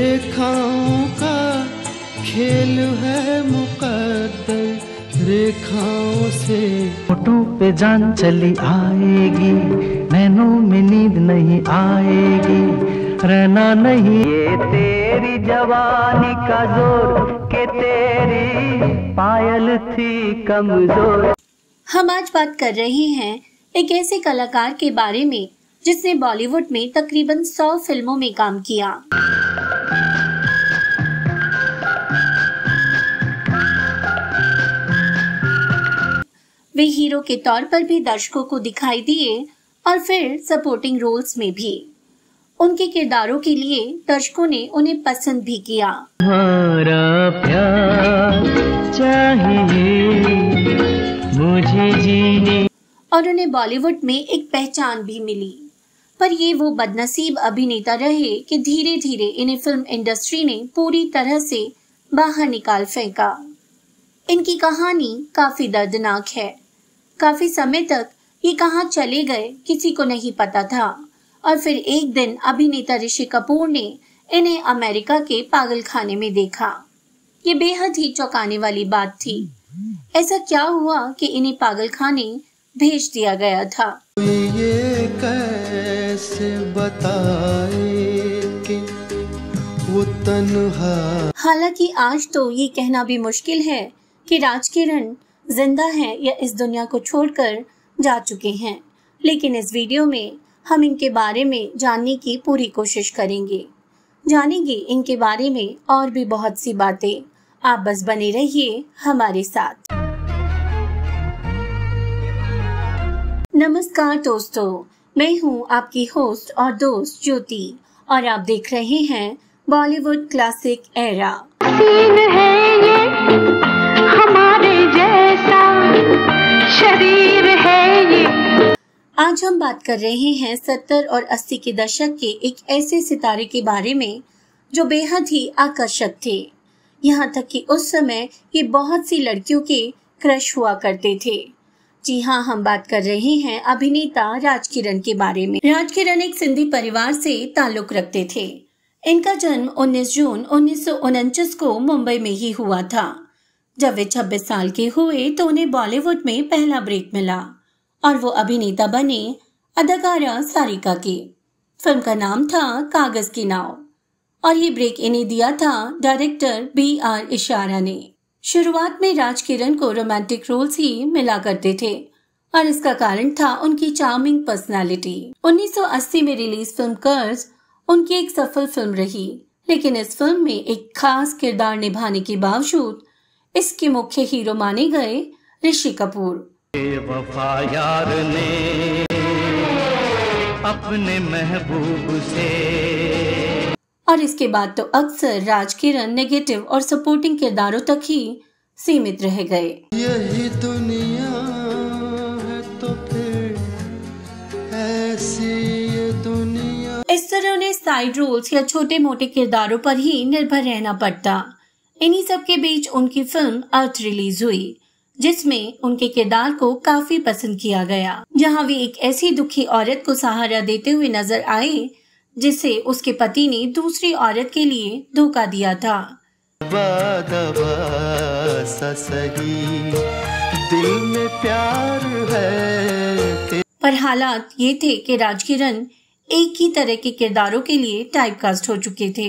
रेखाओं का खेल है मुकद्दर रेखाओं से फोटो पे जान चली आएगी नैनों में नींद नहीं आएगी रहना नहीं ये तेरी जवानी का जोर के तेरी पायल थी कमजोर हम आज बात कर रहे हैं एक ऐसे कलाकार के बारे में जिसने बॉलीवुड में तकरीबन सौ फिल्मों में काम किया वे हीरो के तौर पर भी दर्शकों को दिखाई दिए और फिर सपोर्टिंग रोल्स में भी उनके किरदारों के लिए दर्शकों ने उन्हें पसंद भी किया मुझे जीने और उन्हें बॉलीवुड में एक पहचान भी मिली पर ये वो बदनसीब अभिनेता रहे कि धीरे धीरे इन्हें फिल्म इंडस्ट्री ने पूरी तरह से बाहर निकाल फेंका इनकी कहानी काफी दर्दनाक है काफी समय तक ये कहाँ चले गए किसी को नहीं पता था और फिर एक दिन अभिनेता ऋषि कपूर ने इन्हें अमेरिका के पागल खाने में देखा ये बेहद ही चौंकाने वाली बात थी ऐसा क्या हुआ कि इन्हें पागल खाने भेज दिया गया था ये कैसे बताए कि वो हालांकि आज तो ये कहना भी मुश्किल है कि राजकिरण जिंदा हैं या इस दुनिया को छोड़कर जा चुके हैं लेकिन इस वीडियो में हम इनके बारे में जानने की पूरी कोशिश करेंगे जानेंगे इनके बारे में और भी बहुत सी बातें आप बस बने रहिए हमारे साथ नमस्कार दोस्तों मैं हूं आपकी होस्ट और दोस्त ज्योति और आप देख रहे हैं बॉलीवुड क्लासिक एरा सीन है ये शरीर है ये आज हम बात कर रहे हैं सत्तर और अस्सी के दशक के एक ऐसे सितारे के बारे में जो बेहद ही आकर्षक थे यहाँ तक कि उस समय ये बहुत सी लड़कियों के क्रश हुआ करते थे जी हाँ हम बात कर रहे हैं अभिनेता राजकिरण के बारे में राजकिरण एक सिंधी परिवार से ताल्लुक रखते थे इनका जन्म 19 जून उन्नीस को मुंबई में ही हुआ था जब वे 26 साल के हुए तो उन्हें बॉलीवुड में पहला ब्रेक मिला और वो अभिनेता बने अदाकारा सारिका के फिल्म का नाम था कागज की नाव और ये ब्रेक इन्हें दिया था डायरेक्टर बी आर इशारा ने शुरुआत में राज किरण को रोमांटिक रोल्स ही मिला करते थे और इसका कारण था उनकी चार्मिंग पर्सनालिटी 1980 में रिलीज फिल्म कर्ज उनकी एक सफल फिल्म रही लेकिन इस फिल्म में एक खास किरदार निभाने के बावजूद इसके मुख्य हीरो माने गए ऋषि कपूर ने अपने महबूब से और इसके बाद तो अक्सर राज किरण नेगेटिव और सपोर्टिंग किरदारों तक ही सीमित रह गए यही दुनिया है तो फिर ऐसी ये दुनिया इस तरह उन्हें साइड रोल्स या छोटे मोटे किरदारों पर ही निर्भर रहना पड़ता इन्हीं सब के बीच उनकी फिल्म अर्थ रिलीज हुई जिसमें उनके किरदार को काफी पसंद किया गया जहां वे एक ऐसी दुखी औरत को सहारा देते हुए नजर आए जिसे उसके पति ने दूसरी औरत के लिए धोखा दिया था दबा दबा दिल में प्यार है पर हालात ये थे कि राजकिरण एक ही तरह के किरदारों के लिए टाइपकास्ट हो चुके थे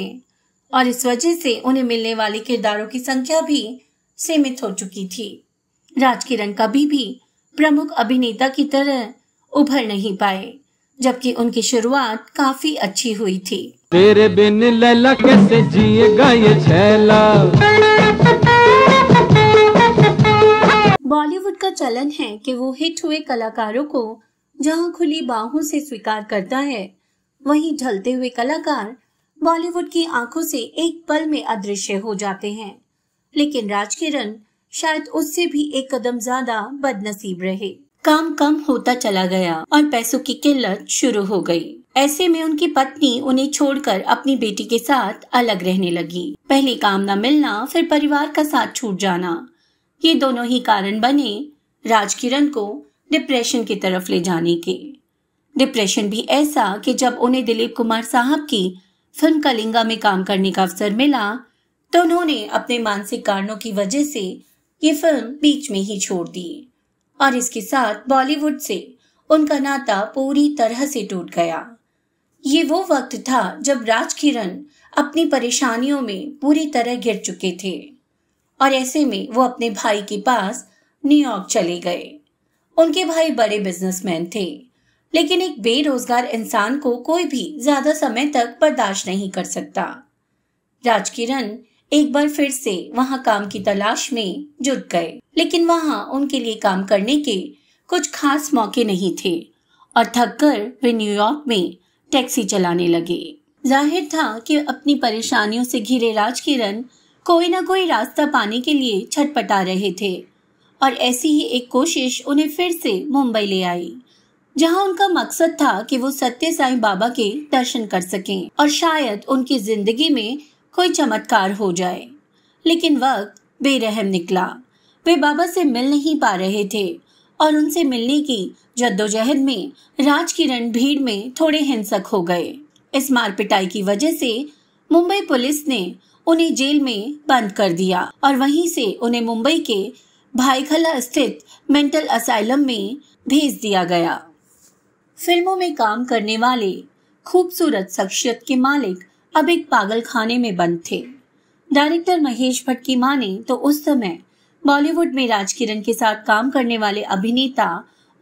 और इस वजह से उन्हें मिलने वाले किरदारों की संख्या भी सीमित हो चुकी थी राजकिरण कभी भी प्रमुख अभिनेता की तरह उभर नहीं पाए जबकि उनकी शुरुआत काफी अच्छी हुई थी तेरे बिन लैला कैसे जिएगा ये छैला बॉलीवुड का चलन है कि वो हिट हुए कलाकारों को जहां खुली बाहों से स्वीकार करता है वहीं ढलते हुए कलाकार बॉलीवुड की आंखों से एक पल में अदृश्य हो जाते हैं लेकिन राजकिरण शायद उससे भी एक कदम ज्यादा बदनसीब रहे काम कम होता चला गया और पैसों की किल्लत शुरू हो गई ऐसे में उनकी पत्नी उन्हें छोड़कर अपनी बेटी के साथ अलग रहने लगी पहले काम न मिलना फिर परिवार का साथ छूट जाना ये दोनों ही कारण बने राजकिरण को डिप्रेशन की तरफ ले जाने के डिप्रेशन भी ऐसा कि जब उन्हें दिलीप कुमार साहब की फिल्म कलिंगा में काम करने का अवसर मिला तो उन्होंने अपने मानसिक कारणों की वजह से ये फिल्म बीच में ही छोड़ दी और इसके साथ बॉलीवुड से उनका नाता पूरी तरह से टूट गया ये वो वक्त था जब राज किरण अपनी परेशानियों में पूरी तरह गिर चुके थे और ऐसे में वो अपने भाई के पास न्यूयॉर्क चले गए उनके भाई बड़े बिजनेसमैन थे लेकिन एक बेरोजगार इंसान को कोई भी ज्यादा समय तक बर्दाश्त नहीं कर सकता राजकिरण एक बार फिर से वहाँ काम की तलाश में जुट गए लेकिन वहाँ उनके लिए काम करने के कुछ खास मौके नहीं थे और थक कर वे न्यूयॉर्क में टैक्सी चलाने लगे जाहिर था कि अपनी परेशानियों से घिरे राजकिरण कोई ना कोई रास्ता पाने के लिए छटपटा रहे थे और ऐसी ही एक कोशिश उन्हें फिर से मुंबई ले आई जहां उनका मकसद था कि वो सत्य साई बाबा के दर्शन कर सकें और शायद उनकी जिंदगी में कोई चमत्कार हो जाए लेकिन वक्त बेरहम निकला वे बाबा से मिल नहीं पा रहे थे और उनसे मिलने की जद्दोजहद में राज भीड़ में थोड़े हिंसक हो गए इस मारपिटाई की वजह से मुंबई पुलिस ने उन्हें जेल में बंद कर दिया और वहीं से उन्हें मुंबई के भाईखला स्थित मेंटल असाइलम में भेज दिया गया फिल्मों में काम करने वाले खूबसूरत शख्सियत के मालिक अब एक पागल खाने में बंद थे डायरेक्टर महेश भट्ट की माने तो उस समय बॉलीवुड में राजकिरण के साथ काम करने वाले अभिनेता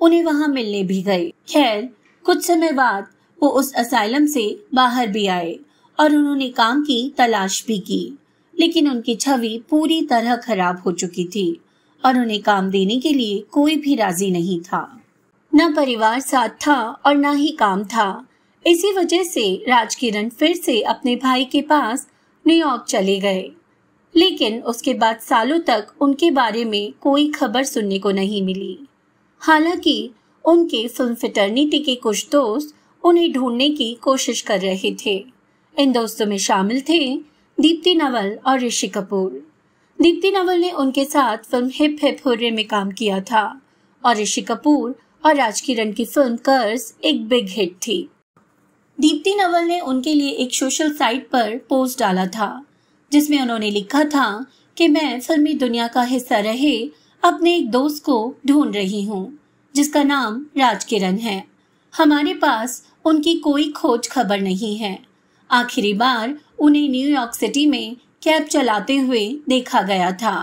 उन्हें वहां मिलने भी गए खैर कुछ समय बाद वो उस असाइलम से बाहर भी आए और उन्होंने काम की तलाश भी की लेकिन उनकी छवि पूरी तरह खराब हो चुकी थी और उन्हें काम देने के लिए कोई भी राजी नहीं था न परिवार साथ था और न ही काम था इसी वजह से राजकिरण फिर से अपने भाई के पास न्यूयॉर्क चले गए लेकिन उसके बाद सालों तक उनके बारे में कोई खबर सुनने को नहीं मिली हालांकि उनके फिल्म फिटर्निटी के कुछ दोस्त उन्हें ढूंढने की कोशिश कर रहे थे इन दोस्तों में शामिल थे दीप्ति नवल और ऋषि कपूर दीप्ति नवल ने उनके साथ फिल्म हिप हिप हुर्रे में काम किया था और ऋषि कपूर और राज किरण की फिल्म कर्ज एक बिग हिट थी दीप्ति नवल ने उनके लिए एक सोशल साइट पर पोस्ट डाला था जिसमें उन्होंने लिखा था कि मैं फिल्मी दुनिया का हिस्सा रहे अपने एक दोस्त को ढूंढ रही हूं, जिसका नाम राज किरण है हमारे पास उनकी कोई खोज खबर नहीं है आखिरी बार उन्हें न्यूयॉर्क सिटी में कैब चलाते हुए देखा गया था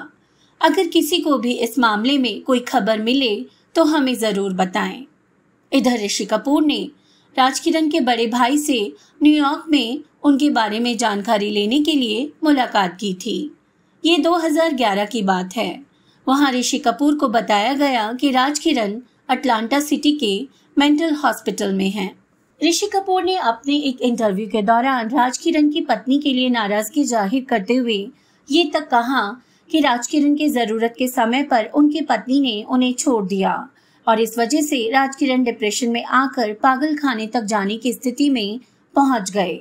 अगर किसी को भी इस मामले में कोई खबर मिले तो हमें ज़रूर बताएं इधर ऋषि कपूर ने राजकिरण के बड़े भाई से न्यूयॉर्क में उनके बारे में जानकारी लेने के लिए मुलाकात की थी ये 2011 की बात है वहाँ ऋषि कपूर को बताया गया कि राजकिरण अटलांटा सिटी के मेंटल हॉस्पिटल में हैं ऋषि कपूर ने अपने एक इंटरव्यू के दौरान राजकिरण की पत्नी के लिए नाराजगी जाहिर करते हुए ये तक कहा कि राजकिरण की जरूरत के समय पर उनकी पत्नी ने उन्हें छोड़ दिया और इस वजह से राजकिरण डिप्रेशन में आकर पागल खाने तक जाने की स्थिति में पहुंच गए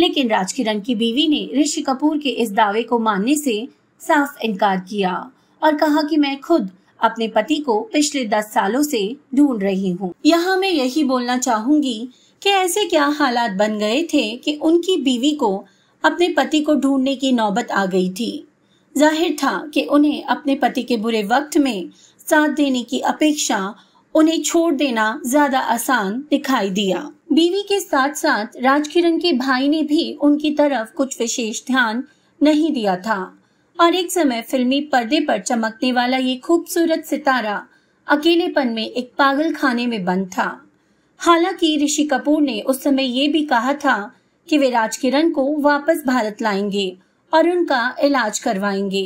लेकिन राजकिरण की बीवी ने ऋषि कपूर के इस दावे को मानने से साफ इनकार किया और कहा कि मैं खुद अपने पति को पिछले दस सालों से ढूंढ रही हूँ यहाँ मैं यही बोलना चाहूंगी कि ऐसे क्या हालात बन गए थे कि उनकी बीवी को अपने पति को ढूंढने की नौबत आ गई थी जाहिर था कि उन्हें अपने पति के बुरे वक्त में साथ देने की अपेक्षा उन्हें छोड़ देना ज्यादा आसान दिखाई दिया बीवी के साथ साथ राजकिरण के भाई ने भी उनकी तरफ कुछ विशेष ध्यान नहीं दिया था और एक समय फिल्मी पर्दे पर चमकने वाला ये खूबसूरत सितारा अकेलेपन में एक पागल खाने में बंद था हालांकि ऋषि कपूर ने उस समय ये भी कहा था कि वे राजकिरण को वापस भारत लाएंगे और उनका इलाज करवाएंगे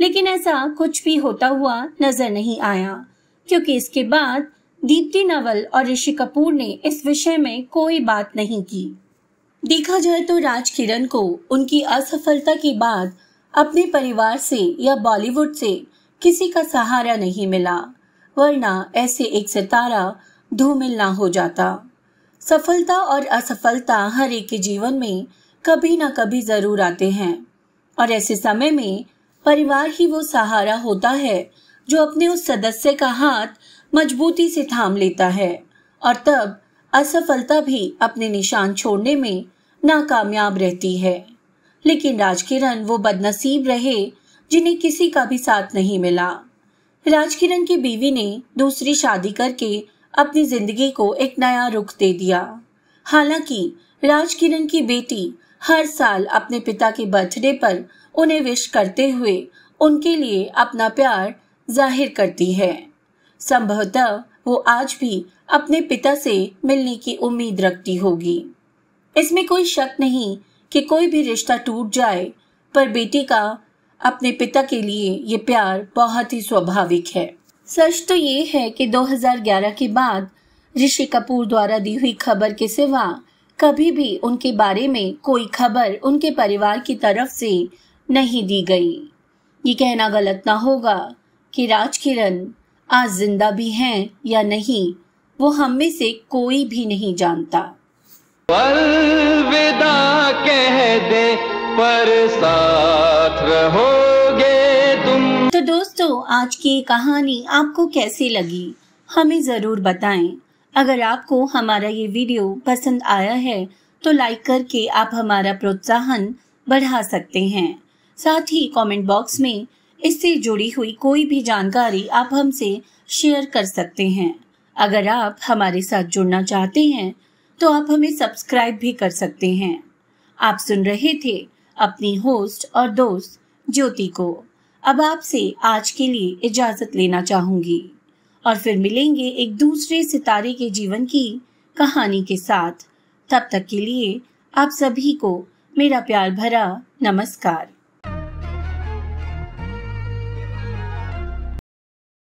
लेकिन ऐसा कुछ भी होता हुआ नजर नहीं आया क्योंकि इसके बाद दीप्ति नवल और ऋषि कपूर ने इस विषय में कोई बात नहीं की देखा जाए तो राज किरण को उनकी असफलता के बाद अपने परिवार से या बॉलीवुड से किसी का सहारा नहीं मिला वरना ऐसे एक सितारा धूमिल ना हो जाता सफलता और असफलता हर एक के जीवन में कभी ना कभी जरूर आते हैं और ऐसे समय में परिवार ही वो सहारा होता है जो अपने उस सदस्य का हाथ मजबूती से थाम लेता है और तब असफलता भी अपने निशान छोड़ने में नाकामयाब रहती है लेकिन राजकिरण वो बदनसीब रहे जिन्हें किसी का भी साथ नहीं मिला राजकिरण की बीवी ने दूसरी शादी करके अपनी जिंदगी को एक नया रुख दे दिया हालांकि राजकिरण की बेटी हर साल अपने पिता के बर्थडे पर उन्हें विश करते हुए उनके लिए अपना प्यार जाहिर करती है संभवतः वो आज भी अपने पिता से मिलने की उम्मीद रखती होगी इसमें कोई शक नहीं कि कोई भी रिश्ता टूट जाए पर बेटी का अपने पिता के लिए ये प्यार बहुत ही स्वाभाविक है सच तो ये है कि 2011 के बाद ऋषि कपूर द्वारा दी हुई खबर के सिवा कभी भी उनके बारे में कोई खबर उनके परिवार की तरफ से नहीं दी गई ये कहना गलत ना होगा कि राज किरण आज जिंदा भी हैं या नहीं वो हम में से कोई भी नहीं जानता अलविदा कह दे पर साथ रहोगे तुम तो दोस्तों आज की कहानी आपको कैसी लगी हमें जरूर बताएं अगर आपको हमारा ये वीडियो पसंद आया है तो लाइक करके आप हमारा प्रोत्साहन बढ़ा सकते हैं साथ ही कमेंट बॉक्स में इससे जुड़ी हुई कोई भी जानकारी आप हमसे शेयर कर सकते हैं अगर आप हमारे साथ जुड़ना चाहते हैं तो आप हमें सब्सक्राइब भी कर सकते हैं आप सुन रहे थे अपनी होस्ट और दोस्त ज्योति को अब आपसे आज के लिए इजाजत लेना चाहूंगी और फिर मिलेंगे एक दूसरे सितारे के जीवन की कहानी के साथ तब तक के लिए आप सभी को मेरा प्यार भरा नमस्कार